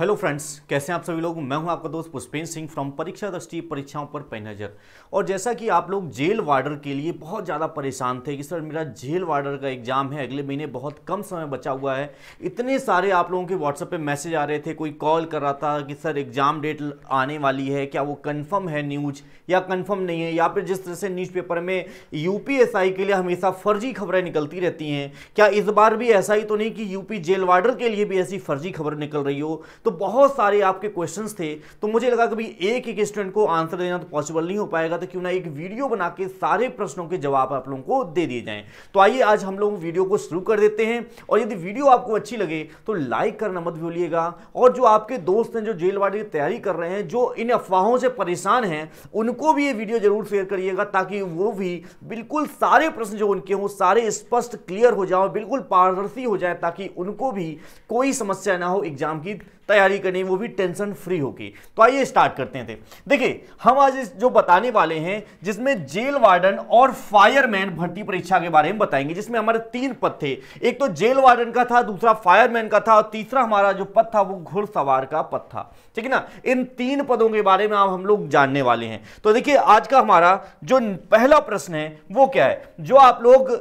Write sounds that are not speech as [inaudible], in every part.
Hello friends कैसे हैं आप सभी लोग मैं हूं आपका दोस्त पुष्पेंद्र सिंह फ्रॉम परीक्षा दृष्टि परीक्षाओं पर नजर और जैसा कि आप लोग जेल वार्डर के लिए बहुत ज़्यादा परेशान थे कि सर मेरा जेल वार्डर का एग्जाम है अगले महीने बहुत कम समय बचा हुआ है इतने सारे आप लोगों के व्हाट्सएप पे मैसेज आ रहे थे कोई कॉल कर रहा था कि सर एग्जाम डेट आने वाली है क्या वो कन्फर्म है न्यूज या कन्फर्म नहीं है या फिर जिस तरह से न्यूज़पेपर में यूपीएसआई के लिए हमेशा फर्जी खबरें निकलती रहती हैं क्या इस बार भी ऐसा ही तो नहीं कि यूपी जेल वार्डर के लिए भी ऐसी फर्जी खबर निकल रही हो तो तो बहुत सारे आपके क्वेश्चन थे तो मुझे लगा कि भाई एक एक स्टूडेंट को आंसर देना तो पॉसिबल नहीं हो पाएगा तो क्यों ना एक वीडियो बना के सारे प्रश्नों के जवाब आप लोगों को दे दिए जाएँ तो आइए आज हम लोग वीडियो को शुरू कर देते हैं और यदि वीडियो आपको अच्छी लगे तो लाइक करना मत भूलिएगा और जो आपके दोस्त हैं जो जेल वार्ड की तैयारी कर रहे हैं जो इन अफवाहों से परेशान हैं उनको भी ये वीडियो जरूर शेयर करिएगा ताकि वो भी बिल्कुल सारे प्रश्न जो उनके हों सारे स्पष्ट क्लियर हो जाए बिल्कुल पारदर्शी हो जाए ताकि उनको भी कोई समस्या ना हो एग्जाम की तैयारी तैयारी करनी वो भी टेंशन फ्री होगी तो आइए स्टार्ट करते हैं देखिए हम आज जो बताने वाले हैं जिसमें जेल वार्डन और फायरमैन भर्ती परीक्षा के बारे में बताएंगे जिसमें हमारे तीन पद थे एक तो जेल वार्डन का था दूसरा फायरमैन का था और तीसरा हमारा जो पद था वो घुड़सवार का पद था ठीक है ना इन तीन पदों के बारे में आप हम लोग जानने वाले हैं तो देखिए आज का हमारा जो पहला प्रश्न है वो क्या है जो आप लोग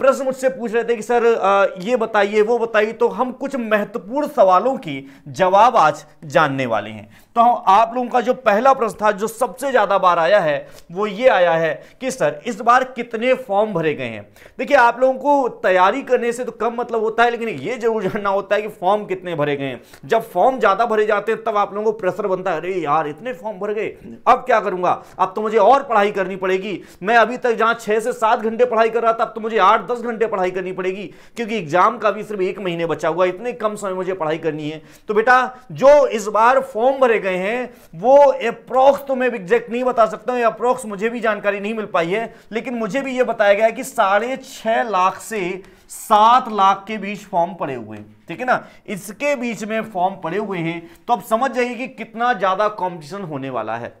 प्रश्न मुझसे पूछ रहे थे कि सर आ, ये बताइए वो बताइए तो हम कुछ महत्वपूर्ण सवालों की जवाब आज जानने वाले हैं तो आप लोगों का जो पहला प्रश्न था जो सबसे ज़्यादा बार आया है वो ये आया है कि सर इस बार कितने फॉर्म भरे गए हैं देखिए आप लोगों को तैयारी करने से तो कम मतलब होता है लेकिन ये जरूर जानना होता है कि फॉर्म कितने भरे गए हैं जब फॉर्म ज़्यादा भरे जाते हैं तब आप लोगों को प्रेशर बनता है अरे यार इतने फॉर्म भर गए अब क्या करूंगा अब तो मुझे और पढ़ाई करनी पड़ेगी मैं अभी तक जहां छह से सात घंटे पढ़ाई कर रहा था अब तो मुझे आठ दस घंटे पढ़ाई करनी पड़ेगी क्योंकि एग्जाम का भी सिर्फ एक महीने बचा हुआ इतने कम समय मुझे पढ़ाई करनी है तो बेटा जो इस बार फॉर्म भरे गए गए हैं वो अप्रोक्स तो मैं एग्जैक्ट नहीं बता सकता हूँ अप्रोक्स मुझे भी जानकारी नहीं मिल पाई है लेकिन मुझे भी ये बताया गया है कि साढ़े छः लाख से सात लाख के बीच फॉर्म पड़े हुए हैं ठीक है ना इसके बीच में फॉर्म पड़े हुए हैं तो आप समझ जाइए कि कितना ज़्यादा कॉम्पिटिशन होने वाला है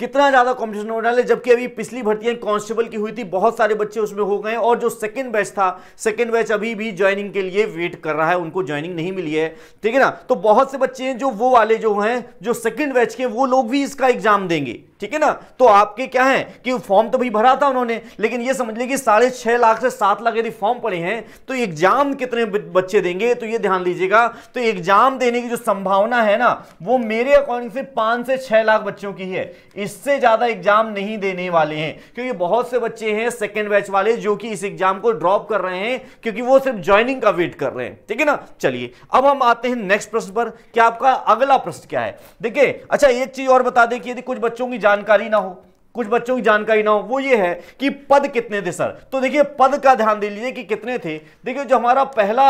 कितना ज़्यादा कॉम्पिटिशन होने वाला है जबकि अभी पिछली भर्तियां कांस्टेबल की हुई थी बहुत सारे बच्चे उसमें हो गए और जो सेकंड बैच था सेकंड बैच अभी भी ज्वाइनिंग के लिए वेट कर रहा है उनको ज्वाइनिंग नहीं मिली है ठीक है ना तो बहुत से बच्चे हैं जो वो वाले जो हैं जो सेकेंड बैच के वो लोग भी इसका एग्जाम देंगे ठीक है ना तो आपके क्या है कि फॉर्म तो भाई भरा था उन्होंने लेकिन ये समझ लीजिए साढ़े छह लाख से सात लाख यदि फॉर्म पड़े हैं तो एग्जाम कितने बच्चे देंगे तो ये ध्यान दीजिएगा तो एग्जाम देने की जो संभावना है ना वो मेरे अकॉर्डिंग से पांच से छह लाख बच्चों की है इससे ज्यादा एग्जाम नहीं देने वाले हैं क्योंकि बहुत से बच्चे हैं सेकेंड बैच वाले जो कि इस एग्जाम को ड्रॉप कर रहे हैं क्योंकि वो सिर्फ ज्वाइनिंग का वेट कर रहे हैं ठीक है ना चलिए अब हम आते हैं नेक्स्ट प्रश्न पर क्या आपका अगला प्रश्न क्या है देखिए अच्छा एक चीज और बता दें कि यदि कुछ बच्चों की जानकारी ना हो कुछ बच्चों की जानकारी ना हो वो ये है कि पद कितने थे सर तो देखिए पद का ध्यान दे लीजिए कि कितने थे देखिए जो हमारा पहला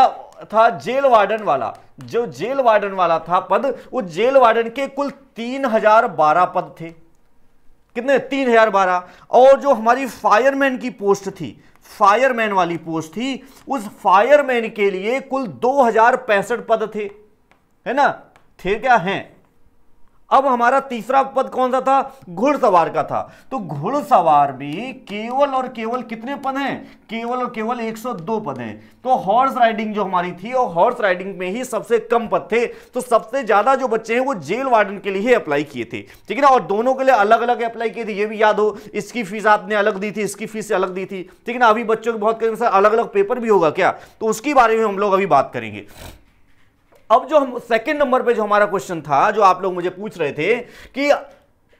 था जेल वार्डन वाला जो जेल वार्डन वाला था पद वो जेल वार्डन के कुल तीन हजार बारह पद थे कितने तीन हजार बारह और जो हमारी फायरमैन की पोस्ट थी फायरमैन वाली पोस्ट थी उस फायरमैन के लिए कुल दो पद थे है ना थे क्या हैं अब हमारा तीसरा पद कौन सा था घुड़सवार का था तो घुड़सवार भी केवल और केवल कितने पद हैं केवल और केवल 102 पद हैं तो हॉर्स राइडिंग जो हमारी थी और हॉर्स राइडिंग में ही सबसे कम पद थे तो सबसे ज्यादा जो बच्चे हैं वो जेल वार्डन के लिए अप्लाई किए थे ठीक है ना और दोनों के लिए अलग अलग अप्लाई किए थे ये भी याद हो इसकी फीस आपने अलग दी थी इसकी फीस अलग दी थी ठीक है ना अभी बच्चों के बहुत अलग अलग पेपर भी होगा क्या तो उसके बारे में हम लोग अभी बात करेंगे अब जो हम सेकंड नंबर पे जो हमारा क्वेश्चन था जो आप लोग मुझे पूछ रहे थे कि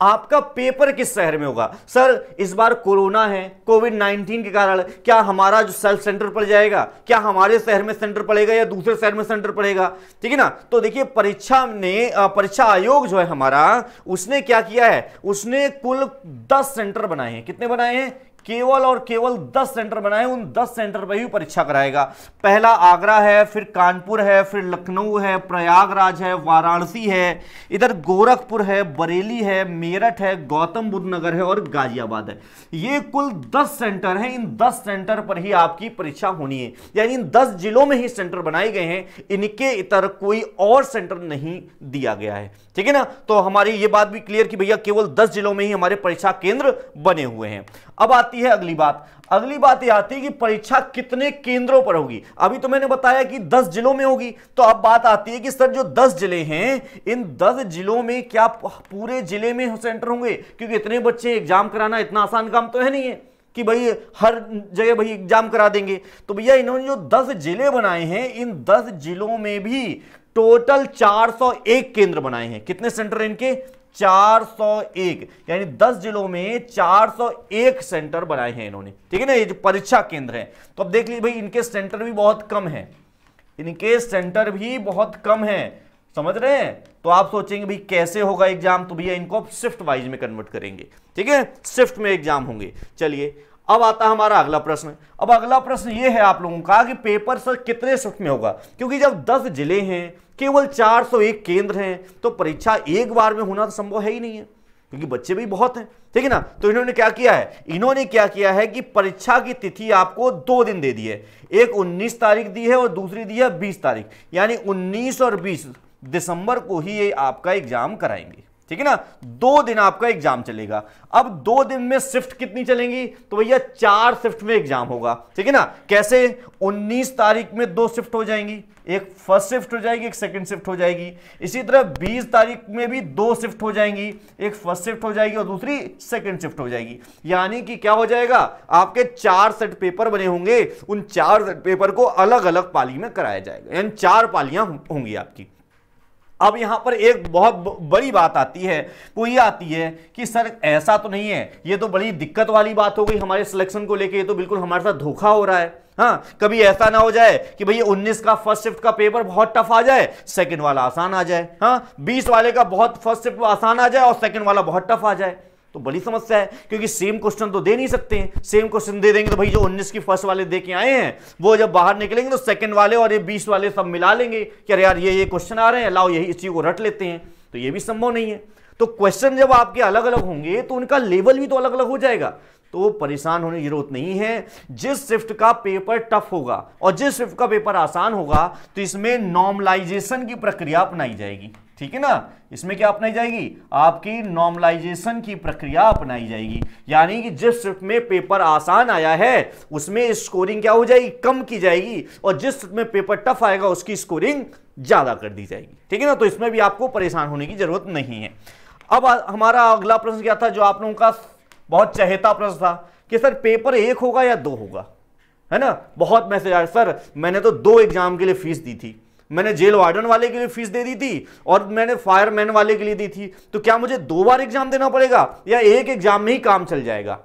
आपका पेपर किस शहर में होगा सर इस बार कोरोना है कोविड 19 के कारण क्या हमारा जो सेल्फ सेंटर पड़ जाएगा क्या हमारे शहर में सेंटर पड़ेगा या दूसरे शहर में सेंटर पड़ेगा ठीक है ना तो देखिए परीक्षा ने परीक्षा आयोग जो है हमारा उसने क्या किया है उसने कुल 10 सेंटर बनाए हैं कितने बनाए हैं केवल और केवल 10 सेंटर बनाए उन 10 सेंटर पर ही परीक्षा कराएगा पहला आगरा है फिर कानपुर है फिर लखनऊ है प्रयागराज है वाराणसी है इधर गोरखपुर है बरेली है मेरठ है गौतम बुद्ध नगर है और गाजियाबाद है ये कुल 10 सेंटर हैं इन 10 सेंटर पर ही आपकी परीक्षा होनी है यानी इन दस जिलों में ही सेंटर बनाए गए हैं इनके इतर कोई और सेंटर नहीं दिया गया है ठीक है ना तो हमारी ये बात भी क्लियर कि भैया केवल दस जिलों में ही हमारे परीक्षा केंद्र बने हुए हैं अब आती आती है अगली बात अगली बात यह आती है कि परीक्षा कितने केंद्रों पर होगी अभी तो मैंने बताया कि 10 जिलों में होगी तो अब बात आती है कि सर जो 10 जिले हैं इन 10 जिलों में क्या पूरे जिले में सेंटर होंगे क्योंकि इतने बच्चे एग्जाम कराना इतना आसान काम तो है नहीं है कि भाई हर जगह भाई एग्जाम करा देंगे तो भैया इन्होंने जो दस जिले बनाए हैं इन दस जिलों में भी टोटल 401 केंद्र बनाए हैं कितने सेंटर इनके 401 यानी 10 जिलों में 401 सेंटर बनाए हैं इन्होंने ठीक है ना ये जो परीक्षा केंद्र है तो अब देख लीजिए भाई इनके सेंटर भी बहुत कम है इनके सेंटर भी बहुत कम है समझ रहे हैं तो आप सोचेंगे भाई कैसे होगा एग्जाम तो भैया इनको आप शिफ्ट वाइज में कन्वर्ट करेंगे ठीक है शिफ्ट में एग्जाम होंगे चलिए अब आता हमारा अगला प्रश्न अब अगला प्रश्न ये है आप लोगों का कि पेपर सर कितने शिफ्ट में होगा क्योंकि जब 10 जिले हैं केवल 401 केंद्र हैं तो परीक्षा एक बार में होना तो संभव है ही नहीं है क्योंकि बच्चे भी बहुत हैं ठीक है ना तो इन्होंने क्या किया है इन्होंने क्या किया है कि परीक्षा की तिथि आपको दो दिन दे दी है एक उन्नीस तारीख दी है और दूसरी दी है बीस तारीख यानी उन्नीस और बीस दिसंबर को ही ये आपका एग्जाम कराएंगे ठीक है ना दो दिन आपका एग्जाम चलेगा अब दो दिन में शिफ्ट कितनी चलेंगी तो भैया चार शिफ्ट में एग्जाम होगा ठीक है ना कैसे 19 तारीख में दो शिफ्ट हो जाएंगी एक फर्स्ट शिफ्ट हो जाएगी एक सेकंड शिफ्ट हो जाएगी इसी तरह 20 तारीख में भी दो शिफ्ट हो जाएंगी एक फर्स्ट शिफ्ट हो जाएगी और दूसरी सेकंड शिफ्ट हो जाएगी यानी कि क्या हो जाएगा आपके चार सेट पेपर बने होंगे उन चार सेट पेपर को अलग अलग पाली में कराया जाएगा यानी चार पालियां होंगी आपकी अब यहां पर एक बहुत बड़ी बात आती है वो ये आती है कि सर ऐसा तो नहीं है ये तो बड़ी दिक्कत वाली बात हो गई हमारे सिलेक्शन को लेके ये तो बिल्कुल हमारे साथ धोखा हो रहा है हाँ कभी ऐसा ना हो जाए कि भैया 19 का फर्स्ट शिफ्ट का पेपर बहुत टफ आ जाए सेकंड वाला आसान आ जाए हाँ 20 वाले का बहुत फर्स्ट शिफ्ट आसान आ जाए और सेकंड वाला बहुत टफ आ जाए तो बड़ी समस्या है क्योंकि सेम क्वेश्चन तो दे नहीं सकते हैं सेम क्वेश्चन दे देंगे तो भाई जो 19 की फर्स्ट वाले दे के आए हैं वो जब बाहर निकलेंगे तो सेकंड वाले और ये 20 वाले सब मिला लेंगे कि अरे यार ये ये क्वेश्चन आ रहे हैं लाओ यही इसी को रट लेते हैं तो ये भी संभव नहीं है तो क्वेश्चन जब आपके अलग अलग होंगे तो उनका लेवल भी तो अलग अलग हो जाएगा तो परेशान होने की जरूरत नहीं है जिस शिफ्ट का पेपर टफ होगा और जिस शिफ्ट का पेपर आसान होगा तो इसमें नॉर्मलाइजेशन की प्रक्रिया अपनाई जाएगी ठीक है ना इसमें क्या अपनाई जाएगी आपकी नॉर्मलाइजेशन की प्रक्रिया अपनाई जाएगी यानी कि जिस शिफ्ट में पेपर आसान आया है उसमें स्कोरिंग क्या हो जाएगी कम की जाएगी और जिस शिफ्ट में पेपर टफ आएगा उसकी स्कोरिंग ज्यादा कर दी जाएगी ठीक है ना तो इसमें भी आपको परेशान होने की जरूरत नहीं है अब हमारा अगला प्रश्न क्या था जो आप लोगों का बहुत चहेता प्रश्न था कि सर पेपर एक होगा या दो होगा है ना बहुत मैसेज आया सर मैंने तो दो एग्जाम के लिए फीस दी थी मैंने जेल वार्डन वाले के लिए फीस दे दी थी और मैंने फायरमैन वाले के लिए दी थी तो क्या मुझे दो बार एग्जाम देना पड़ेगा या एक एग्जाम में ही काम चल जाएगा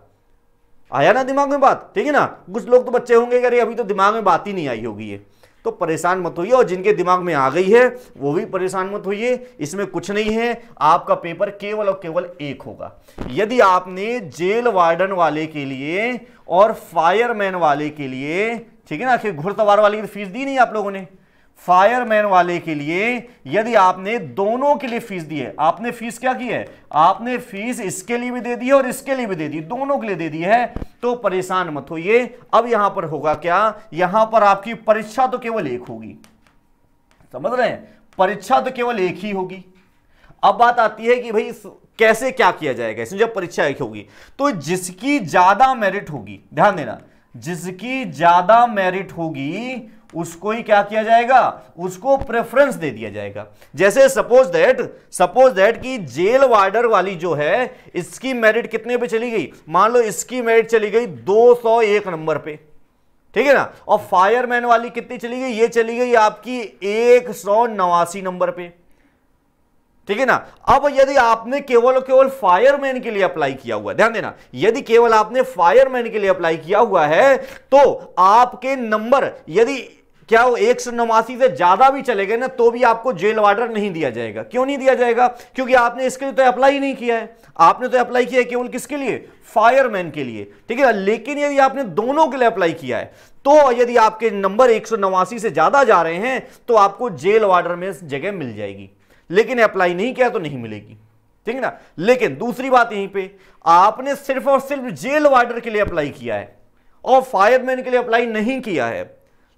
आया ना दिमाग में बात ठीक है ना कुछ लोग तो बच्चे होंगे अरे अभी तो दिमाग में बात ही नहीं आई होगी ये तो परेशान मत होइए और जिनके दिमाग में आ गई है वो भी परेशान मत होइए इसमें कुछ नहीं है आपका पेपर केवल और केवल एक होगा यदि आपने जेल वार्डन वाले के लिए और फायरमैन वाले के लिए ठीक है ना आखिर घुड़सवार वाले की तो फीस दी नहीं आप लोगों ने फायरमैन वाले के लिए यदि आपने दोनों के लिए फीस दी है आपने फीस क्या की है आपने फीस इसके लिए भी दे दी है और इसके लिए भी दे दी दोनों के लिए दे दी है तो परेशान मत होइए अब यहां पर होगा क्या यहां पर आपकी परीक्षा तो केवल एक होगी समझ रहे हैं परीक्षा तो केवल एक ही होगी अब बात आती है कि भाई कैसे क्या किया जाएगा इसमें जब परीक्षा एक होगी तो जिसकी ज्यादा मेरिट होगी ध्यान देना जिसकी ज्यादा मेरिट होगी उसको ही क्या किया जाएगा उसको प्रेफरेंस दे दिया जाएगा जैसे सपोज दैट सपोज दैट कि जेल वार्डर वाली जो है इसकी मेरिट कितने पे चली गई मान लो इसकी मेरिट चली गई 201 नंबर पे ठीक है ना और फायरमैन वाली कितनी चली गई ये चली गई आपकी एक नंबर पे ठीक है ना अब यदि आपने केवल केवल फायरमैन के लिए अप्लाई किया हुआ ध्यान देना यदि केवल आपने फायरमैन के लिए अप्लाई किया हुआ है तो आपके नंबर यदि क्या वो एक सौ नवासी से ज्यादा भी चले गए ना तो भी आपको जेल वार्डर नहीं दिया जाएगा क्यों नहीं दिया जाएगा क्योंकि आपने इसके लिए तो अप्लाई नहीं किया है आपने तो अप्लाई किया है केवल किसके लिए फायरमैन के लिए ठीक है लेकिन यदि आपने दोनों के लिए अप्लाई किया है तो यदि आपके नंबर एक से ज्यादा जा रहे हैं तो आपको जेल वार्डर में जगह मिल जाएगी लेकिन अप्लाई नहीं किया तो नहीं मिलेगी ठीक है ना लेकिन दूसरी बात यहीं पे आपने सिर्फ और सिर्फ जेल वार्डर के लिए अप्लाई किया है और फायरमैन के लिए अप्लाई नहीं किया है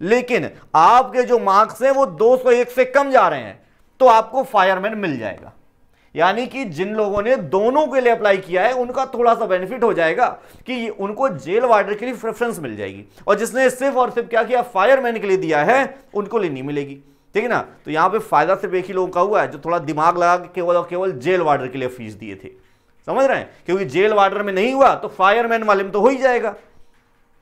लेकिन आपके जो मार्क्स हैं वो 201 से कम जा रहे हैं तो आपको फायरमैन मिल जाएगा यानी कि जिन लोगों ने दोनों के लिए अप्लाई किया है उनका थोड़ा सा बेनिफिट हो जाएगा कि उनको जेल वार्डर के लिए प्रेफरेंस मिल जाएगी और जिसने सिर्फ और सिर्फ क्या किया फायरमैन के लिए दिया है उनको लिए नहीं मिलेगी ठीक है ना तो यहां पे फायदा सिर्फ एक ही लोगों का हुआ है जो थोड़ा दिमाग लगा के केवल और केवल जेल वार्डर के लिए फीस दिए थे समझ रहे हैं क्योंकि जेल वार्डर में नहीं हुआ तो फायरमैन वाले में तो हो ही जाएगा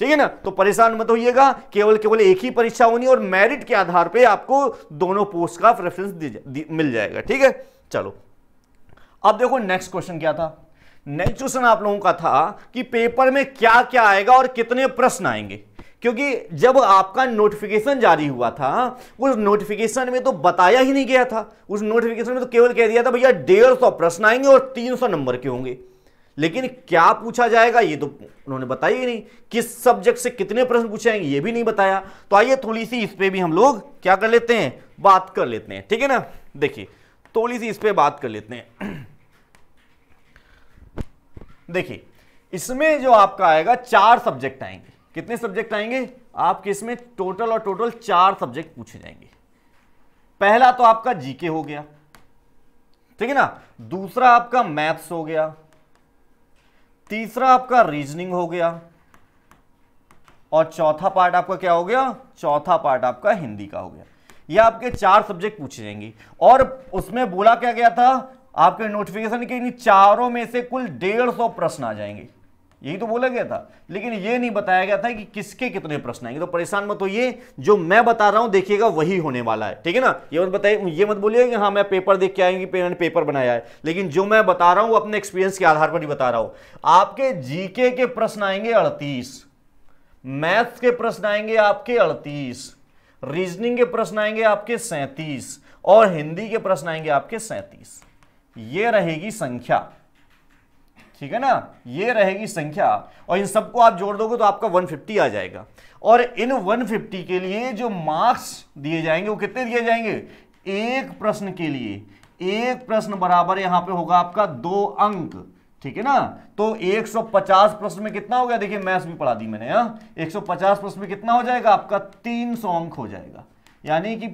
ठीक है ना तो परेशान मत होइएगा केवल केवल एक ही परीक्षा होनी और मेरिट के आधार पे आपको दोनों पोस्ट का रेफरेंस मिल जाएगा ठीक है चलो अब देखो नेक्स्ट क्वेश्चन क्या था नेक्स्ट क्वेश्चन आप लोगों का था कि पेपर में क्या क्या आएगा और कितने प्रश्न आएंगे क्योंकि जब आपका नोटिफिकेशन जारी हुआ था उस नोटिफिकेशन में तो बताया ही नहीं गया था उस नोटिफिकेशन में तो केवल कह दिया था भैया डेढ़ सौ प्रश्न आएंगे और तीन सौ नंबर के होंगे लेकिन क्या पूछा जाएगा ये तो उन्होंने बताया ही नहीं किस सब्जेक्ट से कितने प्रश्न पूछे जाएंगे ये भी नहीं बताया तो आइए थोड़ी सी इस पर भी हम लोग क्या कर लेते हैं बात कर लेते हैं ठीक है ना देखिए थोड़ी सी इस पर बात कर लेते हैं [clears throat] देखिए इसमें जो आपका आएगा चार सब्जेक्ट आएंगे कितने सब्जेक्ट आएंगे आपके इसमें टोटल और टोटल चार सब्जेक्ट पूछे जाएंगे पहला तो आपका जीके हो गया ठीक है ना दूसरा आपका मैथ्स हो गया तीसरा आपका रीजनिंग हो गया और चौथा पार्ट आपका क्या हो गया चौथा पार्ट आपका हिंदी का हो गया ये आपके चार सब्जेक्ट पूछे जाएंगे और उसमें बोला क्या गया था आपके नोटिफिकेशन के इन चारों में से कुल डेढ़ सौ प्रश्न आ जाएंगे यही तो बोला गया था लेकिन ये नहीं बताया गया था कि किसके कितने प्रश्न आएंगे तो परेशान मत ये जो मैं बता रहा हूं देखिएगा वही होने वाला है ठीक है ना ये मत बताइए ये मत बोलिए कि हाँ मैं पेपर देख के आएंगे मैंने पेपर बनाया है लेकिन जो मैं बता रहा हूं अपने एक्सपीरियंस के आधार पर ही बता रहा हूं आपके जीके के प्रश्न आएंगे अड़तीस मैथ्स के प्रश्न आएंगे आपके अड़तीस रीजनिंग के प्रश्न आएंगे आपके सैंतीस और हिंदी के प्रश्न आएंगे आपके सैंतीस ये रहेगी संख्या ठीक है ना ये रहेगी संख्या और इन सबको आप जोड़ दोगे तो आपका 150 आ जाएगा और इन 150 के लिए जो मार्क्स दिए जाएंगे वो कितने दिए जाएंगे एक प्रश्न के लिए एक प्रश्न बराबर यहां पे होगा आपका दो अंक ठीक है ना तो 150 प्रश्न में कितना हो गया देखिए मैथ्स भी पढ़ा दी मैंने यहां एक प्रश्न में कितना हो जाएगा आपका तीन अंक हो जाएगा यानी कि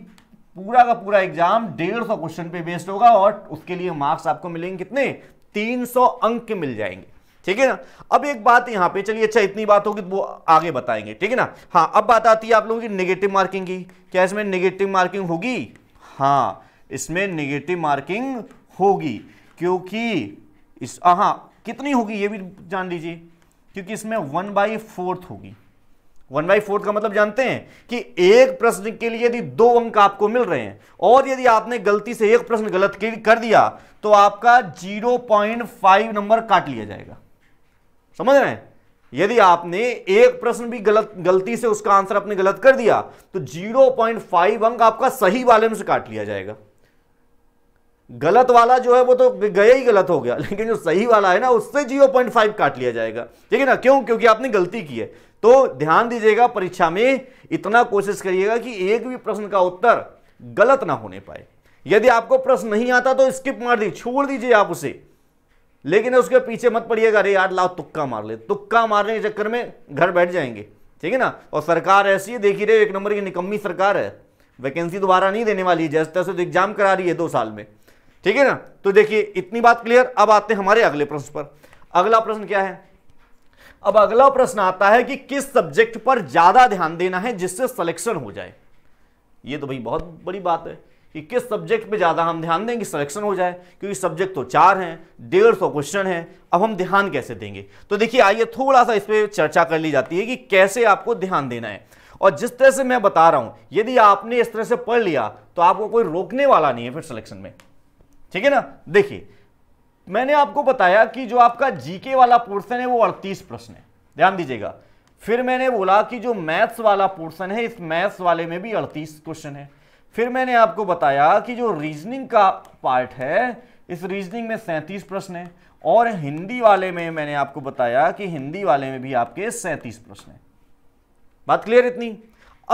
पूरा का पूरा एग्जाम डेढ़ सौ क्वेश्चन पे बेस्ड होगा और उसके लिए मार्क्स आपको मिलेंगे कितने 300 अंक मिल जाएंगे ठीक है ना अब एक बात यहां पे चलिए अच्छा इतनी बात होगी तो वो आगे बताएंगे ठीक है ना हाँ अब बात आती है आप लोगों की नेगेटिव मार्किंग की क्या इसमें नेगेटिव मार्किंग होगी हाँ इसमें नेगेटिव मार्किंग होगी क्योंकि इस हाँ कितनी होगी ये भी जान लीजिए क्योंकि इसमें वन बाई फोर्थ होगी वन बाई फोर्थ का मतलब जानते हैं कि एक प्रश्न के लिए यदि दो अंक आपको मिल रहे हैं और यदि आपने गलती से एक प्रश्न गलत कर दिया तो आपका जीरो पॉइंट फाइव नंबर काट लिया जाएगा समझ रहे हैं यदि आपने एक प्रश्न भी गलत गलती से उसका आंसर आपने गलत कर दिया तो जीरो पॉइंट फाइव अंक आपका सही वाले में से काट लिया जाएगा गलत वाला जो है वो तो गया ही गलत हो गया लेकिन जो सही वाला है ना उससे जीरो पॉइंट फाइव काट लिया जाएगा ठीक है ना क्यों क्योंकि आपने गलती की है तो ध्यान दीजिएगा परीक्षा में इतना कोशिश करिएगा कि एक भी प्रश्न का उत्तर गलत ना होने पाए यदि आपको प्रश्न नहीं आता तो स्किप मार दी छोड़ दीजिए आप उसे लेकिन उसके पीछे मत पड़िएगा अरे यार लाओ तुक्का मार ले तुक्का मारने के चक्कर में घर बैठ जाएंगे ठीक है ना और सरकार ऐसी है देखी रहे एक नंबर की निकम्मी सरकार है वैकेंसी दोबारा नहीं देने वाली है जैसे तैसे तो एग्जाम करा रही है दो साल में ठीक है ना तो देखिए इतनी बात क्लियर अब आते हैं हमारे अगले प्रश्न पर अगला प्रश्न क्या है अब अगला प्रश्न आता है कि किस सब्जेक्ट पर ज्यादा ध्यान देना है जिससे सिलेक्शन हो जाए ये तो भाई बहुत बड़ी बात है कि किस सब्जेक्ट पे ज़्यादा हम ध्यान देंगे सिलेक्शन हो जाए क्योंकि सब्जेक्ट तो चार हैं डेढ़ सौ क्वेश्चन हैं अब हम ध्यान कैसे देंगे तो देखिए आइए थोड़ा सा इस पर चर्चा कर ली जाती है कि कैसे आपको ध्यान देना है और जिस तरह से मैं बता रहा हूं यदि आपने इस तरह से पढ़ लिया तो आपको कोई रोकने वाला नहीं है फिर सिलेक्शन में ठीक है ना देखिए मैंने आपको बताया कि जो आपका जीके वाला पोर्शन है वो अड़तीस प्रश्न है ध्यान दीजिएगा फिर मैंने बोला कि जो मैथ्स वाला पोर्शन है इस मैथ्स वाले में भी अड़तीस क्वेश्चन है फिर मैंने आपको बताया कि जो रीजनिंग का पार्ट है इस रीजनिंग में सैंतीस प्रश्न है और हिंदी वाले में मैंने आपको बताया कि हिंदी वाले में भी आपके सैंतीस प्रश्न है बात क्लियर इतनी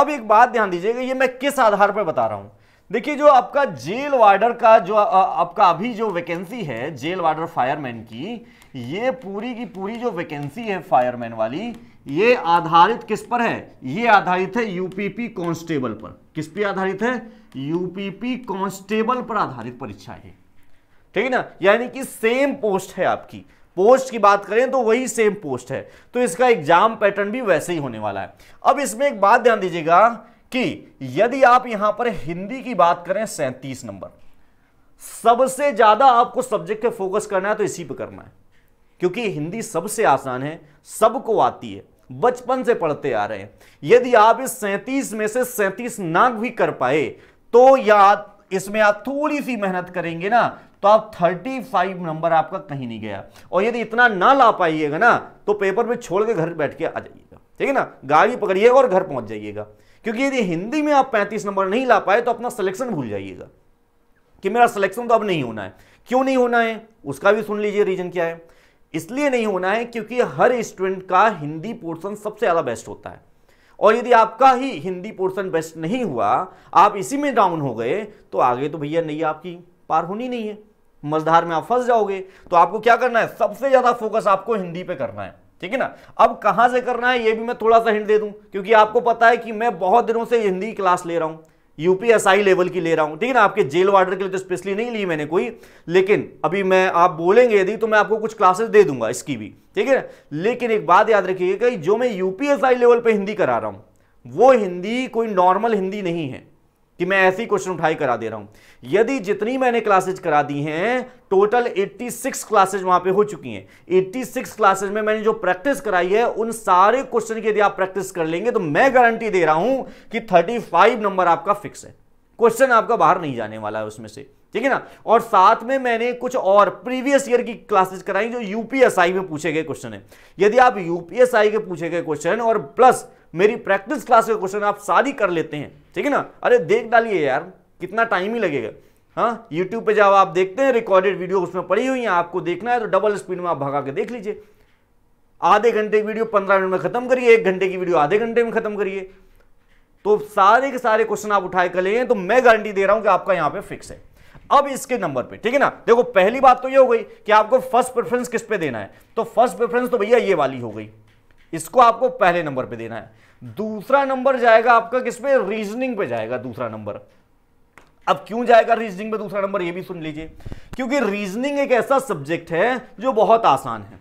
अब एक बात ध्यान दीजिएगा ये मैं किस आधार पर बता रहा हूं देखिए जो आपका जेल वार्डर का जो आपका अभी जो वैकेंसी है जेल वार्डर फायरमैन की ये पूरी की पूरी जो वैकेंसी है फायरमैन वाली ये आधारित किस पर है ये आधारित है यूपीपी कांस्टेबल पर किस पे आधारित है यूपीपी कांस्टेबल पर आधारित परीक्षा है ठीक है ना यानी कि सेम पोस्ट है आपकी पोस्ट की बात करें तो वही सेम पोस्ट है तो इसका एग्जाम पैटर्न भी वैसे ही होने वाला है अब इसमें एक बात ध्यान दीजिएगा कि यदि आप यहां पर हिंदी की बात करें सैंतीस नंबर सबसे ज्यादा आपको सब्जेक्ट पे फोकस करना है तो इसी पे करना है क्योंकि हिंदी सबसे आसान है सबको आती है बचपन से पढ़ते आ रहे हैं यदि आप इस सैंतीस में से सैंतीस ना भी कर पाए तो या इसमें आप थोड़ी सी मेहनत करेंगे ना तो आप 35 नंबर आपका कहीं नहीं गया और यदि इतना ना ला पाइएगा ना तो पेपर में छोड़ के घर बैठ के आ जाइएगा ठीक है ना गाड़ी पकड़िएगा और घर पहुंच जाइएगा क्योंकि यदि हिंदी में आप पैंतीस नंबर नहीं ला पाए तो अपना सिलेक्शन भूल जाइएगा कि मेरा सिलेक्शन तो अब नहीं होना है क्यों नहीं होना है उसका भी सुन लीजिए रीजन क्या है इसलिए नहीं होना है क्योंकि हर स्टूडेंट का हिंदी पोर्शन सबसे ज़्यादा बेस्ट होता है और यदि आपका ही हिंदी पोर्शन बेस्ट नहीं हुआ आप इसी में डाउन हो गए तो आगे तो भैया नहीं आपकी पार होनी नहीं है मझधार में आप फंस जाओगे तो आपको क्या करना है सबसे ज़्यादा फोकस आपको हिंदी पे करना है ठीक है ना अब कहां से करना है ये भी मैं थोड़ा सा हिंट दे दूं क्योंकि आपको पता है कि मैं बहुत दिनों से हिंदी क्लास ले रहा हूं यूपीएसआई लेवल की ले रहा हूं ठीक है ना आपके जेल वार्डर के लिए तो स्पेशली नहीं ली मैंने कोई लेकिन अभी मैं आप बोलेंगे यदि तो मैं आपको कुछ क्लासेस दे दूंगा इसकी भी ठीक है ना लेकिन एक बात याद रखिएगा कि जो मैं यूपीएसआई लेवल पर हिंदी करा रहा हूं वो हिंदी कोई नॉर्मल हिंदी नहीं है कि मैं ऐसी क्वेश्चन उठाई करा दे रहा हूं यदि जितनी मैंने क्लासेज करा दी हैं टोटल 86 क्लासेज वहां पे हो चुकी हैं 86 क्लासेज में मैंने जो प्रैक्टिस कराई है उन सारे क्वेश्चन की यदि आप प्रैक्टिस कर लेंगे तो मैं गारंटी दे रहा हूं कि 35 नंबर आपका फिक्स है क्वेश्चन आपका बाहर नहीं जाने वाला है उसमें से ठीक है ना और साथ में मैंने कुछ और प्रीवियस ईयर की क्लासेस कराई जो यूपीएसआई में पूछे गए क्वेश्चन है यदि आप यूपीएसआई के पूछे गए क्वेश्चन और प्लस मेरी प्रैक्टिस क्लास के क्वेश्चन आप सारी कर लेते हैं ठीक है ना अरे देख डालिए यार कितना टाइम ही लगेगा हाँ यूट्यूब पर जाओ आप देखते हैं रिकॉर्डेड वीडियो उसमें पड़ी हुई है आपको देखना है तो डबल स्पीड में आप भगा के देख लीजिए आधे घंटे की वीडियो पंद्रह मिनट में खत्म करिए एक घंटे की वीडियो आधे घंटे में खत्म करिए तो सारे के सारे क्वेश्चन आप उठाए कर लेंगे तो मैं गारंटी दे रहा हूं कि आपका यहां पे फिक्स है अब इसके नंबर पे ठीक है ना देखो पहली बात तो ये हो गई कि आपको फर्स्ट प्रेफरेंस किस पे देना है तो फर्स्ट प्रेफरेंस तो भैया ये वाली हो गई इसको आपको पहले नंबर पे देना है दूसरा नंबर जाएगा आपका किस पे रीजनिंग पे जाएगा दूसरा नंबर अब क्यों जाएगा रीजनिंग पे दूसरा नंबर ये भी सुन लीजिए क्योंकि रीजनिंग एक ऐसा सब्जेक्ट है जो बहुत आसान है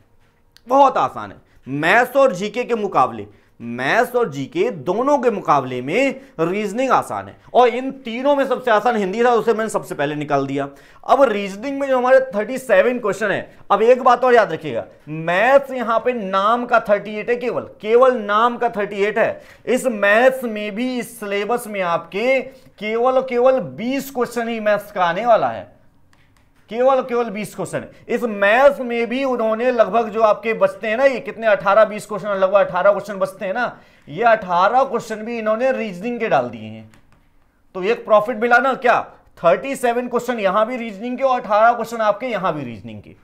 बहुत आसान है मैथ्स और जीके के मुकाबले मैथ्स और जीके दोनों के मुकाबले में रीजनिंग आसान है और इन तीनों में सबसे आसान हिंदी था उसे मैंने सबसे पहले निकाल दिया अब रीजनिंग में जो हमारे 37 क्वेश्चन है अब एक बात और याद रखिएगा मैथ्स यहां पे नाम का 38 है केवल केवल नाम का 38 है इस मैथ्स में भी इस सिलेबस में आपके केवल और केवल बीस क्वेश्चन ही मैथ्स का आने वाला है केवल केवल 20 क्वेश्चन इस मैथ में भी उन्होंने लगभग जो आपके बचते हैं ना ये कितने 18 20 क्वेश्चन लगभग 18 क्वेश्चन बचते हैं ना ये 18 क्वेश्चन भी इन्होंने रीजनिंग के डाल दिए हैं तो एक प्रॉफिट मिला ना क्या 37 क्वेश्चन यहां भी रीजनिंग के और 18 क्वेश्चन आपके यहां भी रीजनिंग के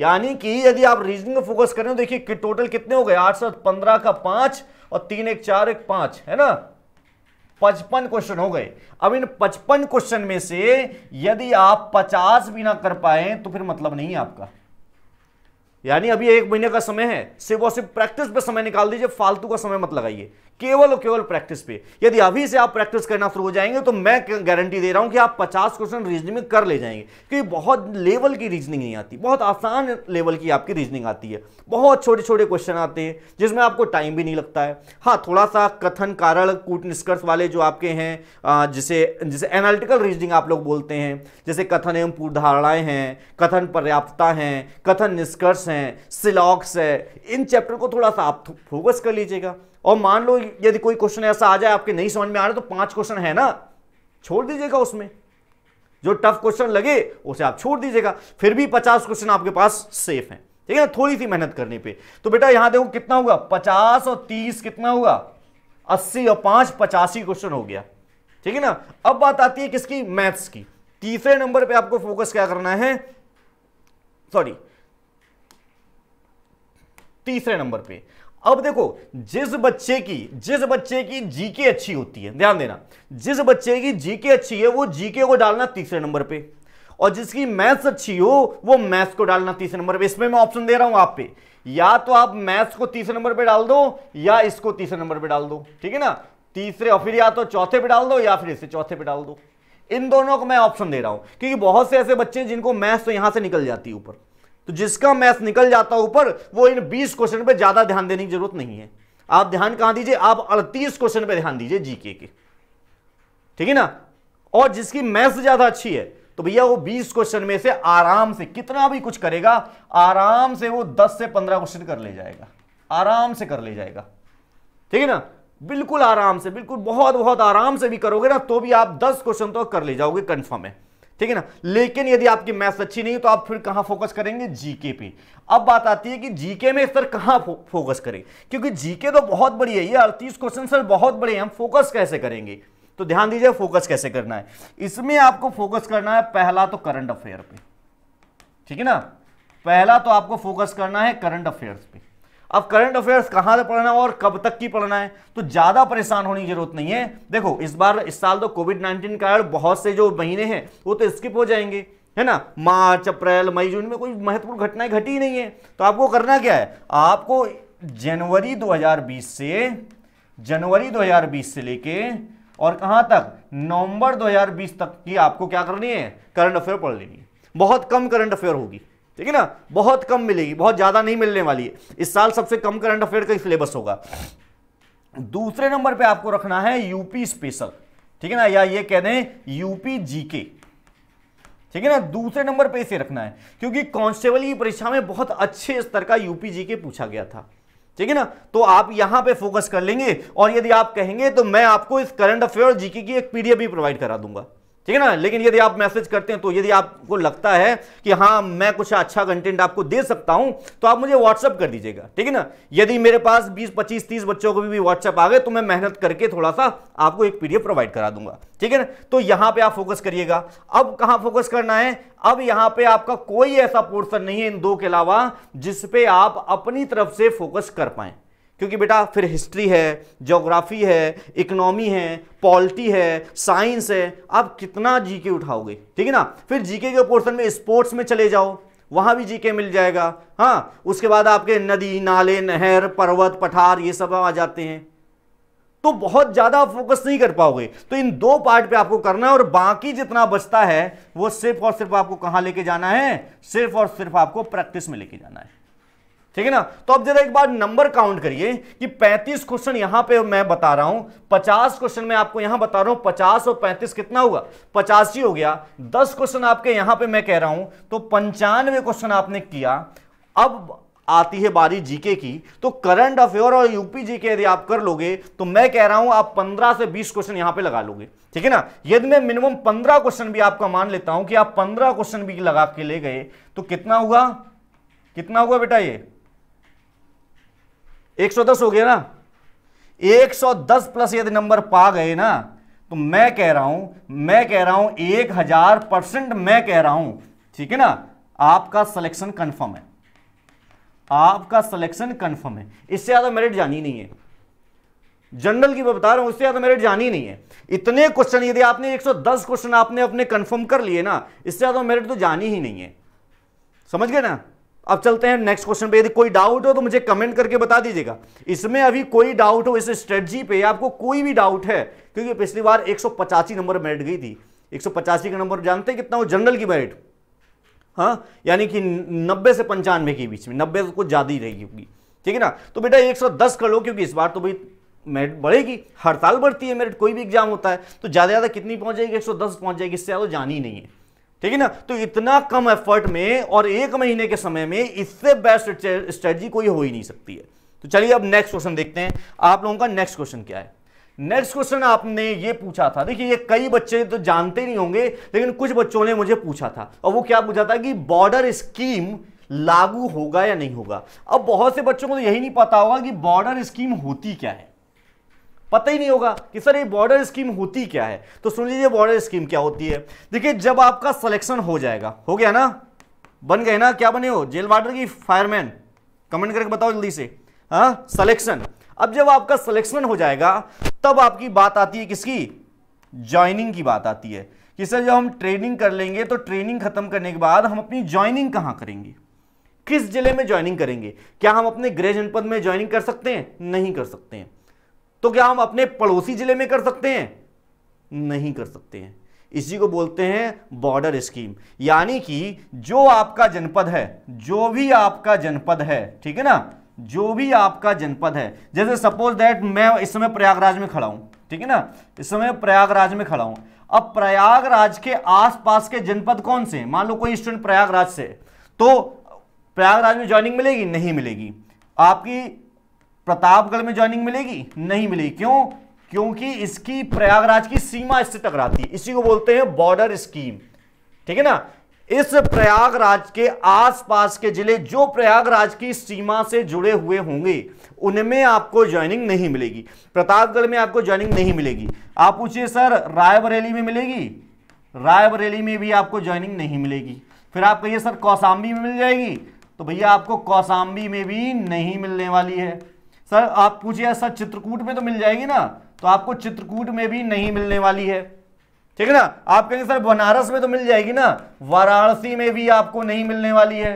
यानी कि यदि आप रीजनिंग में फोकस करें तो देखिए कि टोटल कितने हो गए आठ का पांच और तीन एक चार एक पांच है ना पचपन क्वेश्चन हो गए अब इन पचपन क्वेश्चन में से यदि आप पचास भी ना कर पाए तो फिर मतलब नहीं है आपका यानी अभी एक महीने का समय है सिर्फ और सिर्फ प्रैक्टिस पे समय निकाल दीजिए फालतू का समय मत लगाइए केवल और केवल प्रैक्टिस पे यदि अभी से आप प्रैक्टिस करना शुरू हो जाएंगे तो मैं गारंटी दे रहा हूं कि आप 50 क्वेश्चन रीजनिंग में कर ले जाएंगे क्योंकि बहुत लेवल की रीजनिंग नहीं आती बहुत आसान लेवल की आपकी रीजनिंग आती है बहुत छोटे छोटे क्वेश्चन आते हैं जिसमें आपको टाइम भी नहीं लगता है हाँ थोड़ा सा कथन कारण कूट निष्कर्ष वाले जो आपके हैं जिसे जिसे एनालिटिकल रीजनिंग आप लोग बोलते हैं जैसे कथन एवं पूर्वधारणाएं हैं कथन पर्याप्तता हैं कथन निष्कर्ष हैं सिलॉक्स है इन चैप्टर को थोड़ा सा आप फोकस कर लीजिएगा और मान लो यदि कोई क्वेश्चन ऐसा आ जाए आपके नहीं समझ में आ रहा तो पांच क्वेश्चन है ना छोड़ दीजिएगा उसमें जो टफ क्वेश्चन लगे उसे आप छोड़ दीजिएगा फिर भी पचास क्वेश्चन आपके पास सेफ है ठीक है ना थोड़ी सी मेहनत करने पे तो बेटा यहां देखो कितना होगा पचास और तीस कितना होगा अस्सी और पांच पचासी क्वेश्चन हो गया ठीक है ना अब बात आती है किसकी मैथ्स की तीसरे नंबर पे आपको फोकस क्या करना है सॉरी तीसरे नंबर पे अब देखो जिस बच्चे की जिस बच्चे की जीके अच्छी होती है ध्यान देना जिस बच्चे की जीके अच्छी है वो जीके को डालना तीसरे नंबर पे और जिसकी मैथ्स अच्छी हो वो मैथ्स को डालना तीसरे नंबर पे इसमें मैं ऑप्शन दे रहा हूं आप पे या तो आप मैथ्स को तीसरे नंबर पे डाल दो या इसको तीसरे नंबर पे डाल दो ठीक है ना तीसरे और फिर या तो चौथे पे डाल दो या फिर इसे चौथे पे डाल दो इन दोनों को मैं ऑप्शन दे रहा हूं क्योंकि बहुत से ऐसे बच्चे हैं जिनको मैथ्स तो यहां से निकल जाती है ऊपर तो जिसका मैथ निकल जाता है ऊपर वो इन 20 क्वेश्चन पे ज्यादा ध्यान देने की जरूरत नहीं है आप ध्यान कहां दीजिए आप 38 क्वेश्चन पे ध्यान दीजिए जीके के ठीक है ना और जिसकी मैथ ज्यादा अच्छी है तो भैया वो 20 क्वेश्चन में से आराम से कितना भी कुछ करेगा आराम से वो 10 से 15 क्वेश्चन कर ले जाएगा आराम से कर ले जाएगा ठीक है ना बिल्कुल आराम से बिल्कुल बहुत बहुत आराम से भी करोगे ना तो भी आप 10 क्वेश्चन तो कर ले जाओगे कंफर्म है ठीक है ना लेकिन यदि आपकी मैथ्स अच्छी नहीं है तो आप फिर कहां फोकस करेंगे जीके पे अब बात आती है कि जीके में तरह कहां फो, फोकस करें क्योंकि जीके तो बहुत बड़ी है ये अड़तीस क्वेश्चन सर बहुत बड़े हैं हम फोकस कैसे करेंगे तो ध्यान दीजिए फोकस कैसे करना है इसमें आपको फोकस करना है पहला तो करंट अफेयर पे ठीक है ना पहला तो आपको फोकस करना है करंट अफेयर्स पे अब करंट अफेयर्स कहां से पढ़ना है और कब तक की पढ़ना है तो ज्यादा परेशान होने की जरूरत नहीं है देखो इस बार इस साल तो कोविड नाइन्टीन का बहुत से जो महीने हैं वो तो स्किप हो जाएंगे है ना मार्च अप्रैल मई जून में कोई महत्वपूर्ण घटनाएं घटी ही नहीं है तो आपको करना क्या है आपको जनवरी 2020 से जनवरी 2020 से लेके और कहां तक नवंबर 2020 तक की आपको क्या करनी है करंट अफेयर पढ़ लेनी है बहुत कम करंट अफेयर होगी ठीक है ना बहुत कम मिलेगी बहुत ज़्यादा नहीं मिलने वाली है इस साल सबसे कम करंट अफेयर का सिलेबस होगा दूसरे नंबर पे आपको रखना है यूपी स्पेशल ठीक है ना या ये कह दें यूपी जीके ठीक है ना दूसरे नंबर पे इसे रखना है क्योंकि कांस्टेबल की परीक्षा में बहुत अच्छे स्तर का यूपी जीके के पूछा गया था ठीक है ना तो आप यहां पे फोकस कर लेंगे और यदि आप कहेंगे तो मैं आपको इस करंट अफेयर जीके की एक पीडीएफ भी प्रोवाइड करा दूंगा ठीक है ना लेकिन यदि आप मैसेज करते हैं तो यदि आपको लगता है कि हाँ मैं कुछ अच्छा कंटेंट आपको दे सकता हूं तो आप मुझे व्हाट्सअप कर दीजिएगा ठीक है ना यदि मेरे पास बीस पच्चीस तीस बच्चों को भी, व्हाट्सअप आ गए तो मैं मेहनत करके थोड़ा सा आपको एक पीडीएफ प्रोवाइड करा दूंगा ठीक है ना तो यहां पर आप फोकस करिएगा अब कहां फोकस करना है अब यहां पे आपका कोई ऐसा पोर्सन नहीं है इन दो के अलावा जिसपे आप अपनी तरफ से फोकस कर पाए क्योंकि बेटा फिर हिस्ट्री है जोग्राफ़ी है इकोनॉमी है पॉलिटी है साइंस है आप कितना जीके उठाओगे ठीक है ना फिर जीके के पोर्शन में स्पोर्ट्स में चले जाओ वहाँ भी जीके मिल जाएगा हाँ उसके बाद आपके नदी नाले नहर पर्वत पठार ये सब आ जाते हैं तो बहुत ज़्यादा फोकस नहीं कर पाओगे तो इन दो पार्ट पे आपको करना है और बाकी जितना बचता है वो सिर्फ और सिर्फ आपको कहाँ लेके जाना है सिर्फ और सिर्फ आपको प्रैक्टिस में लेके जाना है ठीक है ना तो अब जरा एक बार नंबर काउंट करिए कि 35 क्वेश्चन यहां पे मैं बता रहा हूं 50 क्वेश्चन मैं आपको यहां बता रहा हूं 50 और 35 कितना होगा पचासी हो गया 10 क्वेश्चन आपके यहां पे मैं कह रहा हूं तो पंचानवे क्वेश्चन आपने किया अब आती है बारी जीके की तो करंट अफेयर और यूपी जीके यदि आप कर लोगे तो मैं कह रहा हूं आप 15 से 20 क्वेश्चन यहां पे लगा लोगे ठीक है ना यदि मैं मिनिमम 15 क्वेश्चन भी आपका मान लेता हूं कि आप 15 क्वेश्चन भी लगा के ले गए तो कितना हुआ कितना हुआ बेटा ये 110 हो गया ना 110 प्लस यदि नंबर पा गए ना तो मैं कह रहा हूं मैं कह रहा हूं एक हजार परसेंट मैं कह रहा हूं ठीक है ना आपका सिलेक्शन कंफर्म है आपका सिलेक्शन कंफर्म है इससे ज्यादा मेरिट जानी नहीं है जनरल की मैं बता रहा हूं उससे ज्यादा मेरिट जानी नहीं है इतने क्वेश्चन यदि आपने 110 क्वेश्चन आपने अपने कंफर्म कर लिए ना इससे ज्यादा मेरिट तो जानी ही नहीं है समझ गए ना अब चलते हैं नेक्स्ट क्वेश्चन पे यदि कोई डाउट हो तो मुझे कमेंट करके बता दीजिएगा इसमें अभी कोई डाउट हो इस स्ट्रेटजी पे आपको कोई भी डाउट है क्योंकि पिछली बार एक नंबर बैठ गई थी एक का नंबर जानते हैं कितना हो जनरल की मेरिट हाँ यानी कि नब्बे से पंचानवे के बीच में नब्बे तो कुछ ज़्यादा ही रहेगी होगी ठीक है ना तो बेटा 110 कर लो क्योंकि इस बार तो भाई मेरिट बढ़ेगी हड़ताल बढ़ती है मेरिट कोई भी एग्जाम होता है तो ज़्यादा ज़्यादा कितनी पहुंच जाएगी 110 पहुंच जाएगी इससे ज़्यादा जानी नहीं है ठीक है ना तो इतना कम एफर्ट में और एक महीने के समय में इससे बेस्ट स्ट्रेटजी कोई हो ही नहीं सकती है तो चलिए अब नेक्स्ट क्वेश्चन देखते हैं आप लोगों का नेक्स्ट क्वेश्चन क्या है नेक्स्ट क्वेश्चन आपने ये पूछा था देखिए ये कई बच्चे तो जानते नहीं होंगे लेकिन कुछ बच्चों ने मुझे पूछा था और वो क्या पूछा था कि बॉर्डर स्कीम लागू होगा या नहीं होगा अब बहुत से बच्चों को तो यही नहीं पता होगा कि बॉर्डर स्कीम होती क्या है पता ही नहीं होगा कि सर ये बॉर्डर स्कीम होती क्या है तो सुन लीजिए बॉर्डर स्कीम क्या होती है देखिए जब आपका सिलेक्शन हो जाएगा हो गया ना बन गए ना क्या बने हो जेल वार्डर की फायरमैन कमेंट करके बताओ जल्दी से हाँ सलेक्शन अब जब आपका सिलेक्शन हो जाएगा तब आपकी बात आती है किसकी ज्वाइनिंग की बात आती है कि सर जब हम ट्रेनिंग कर लेंगे तो ट्रेनिंग खत्म करने के बाद हम अपनी ज्वाइनिंग कहां करेंगे किस जिले में ज्वाइनिंग करेंगे क्या हम अपने गृह जनपद में ज्वाइनिंग कर सकते हैं नहीं कर सकते हैं तो क्या हम अपने पड़ोसी जिले में कर सकते हैं नहीं कर सकते हैं इसी को बोलते हैं बॉर्डर स्कीम यानी कि जो आपका जनपद है जो भी आपका जनपद है ठीक है ना जो भी आपका जनपद है जैसे सपोज दैट मैं इस समय प्रयागराज में खड़ा हूं ठीक है ना इस समय प्रयागराज में खड़ा हूं अब प्रयागराज के आसपास के जनपद कौन से मान लो कोई स्टूडेंट प्रयागराज से तो प्रयागराज में ज्वाइनिंग मिलेगी नहीं मिलेगी आपकी प्रतापगढ़ में ज्वाइनिंग मिलेगी नहीं मिलेगी क्यों क्योंकि इसकी प्रयागराज की सीमा इससे टकराती है इसी को बोलते हैं बॉर्डर स्कीम ठीक है ना इस प्रयागराज के आसपास के जिले जो प्रयागराज की सीमा से जुड़े हुए होंगे उनमें आपको ज्वाइनिंग नहीं मिलेगी प्रतापगढ़ में आपको ज्वाइनिंग नहीं मिलेगी आप पूछिए सर रायबरेली में मिलेगी रायबरेली में भी आपको ज्वाइनिंग नहीं मिलेगी फिर आप कहिए सर कौसाम्बी में मिल जाएगी तो भैया आपको कौसाम्बी में भी नहीं मिलने वाली है सर आप पूछिए सर चित्रकूट में तो मिल जाएगी ना तो आपको चित्रकूट में भी नहीं मिलने वाली है ठीक है ना आप कहेंगे सर बनारस में तो मिल जाएगी ना वाराणसी में भी आपको नहीं मिलने वाली है